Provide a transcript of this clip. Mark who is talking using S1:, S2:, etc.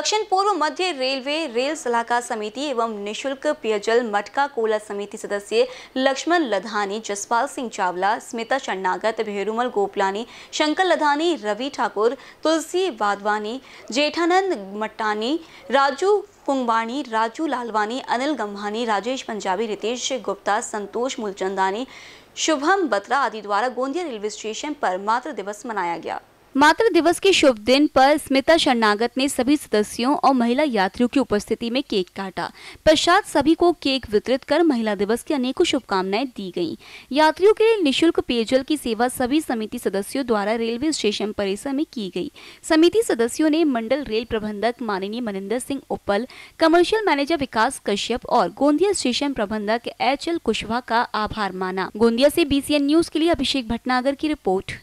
S1: दक्षिण पूर्व मध्य railway rail सलाहकार समिति एवं निशुल्क पेयजल मटका कोला समिति सदस्य लक्ष्मण लधानी जसपाल सिंह चावला स्मिता शरणागत भेरूमल गोपलानी शंकर लधानी रवि ठाकुर तुलसी वाधवानी जेठानंद मट्टानी राजू कुंगवाणी राजू लालवानी अनिल गंभानी राजेश पंजाबी रितेश गुप्ता संतोष मूलचंदानी शुभम बत्रा आदि द्वारा गोंदिया रेलवे स्टेशन पर मातृ दिवस मनाया गया मातृ दिवस के शुभ दिन पर स्मिता शरणागत ने सभी सदस्यों और महिला यात्रियों की उपस्थिति में केक काटा पश्चात सभी को केक वितरित कर महिला दिवस की अनेकों शुभकामनाएं दी गईं। यात्रियों के लिए निशुल्क पेयजल की सेवा सभी समिति सदस्यों द्वारा रेलवे स्टेशन परिसर में की गई समिति सदस्यों ने मंडल रेल प्रबंधक माननीय मनिंदर सिंह उपल कमर्शियल मैनेजर विकास कश्यप और गोंदिया स्टेशन प्रबंधक एच एल कुशवाहा का आभार माना गोंदिया ऐसी बीसीएन न्यूज के लिए अभिषेक भटनागर की रिपोर्ट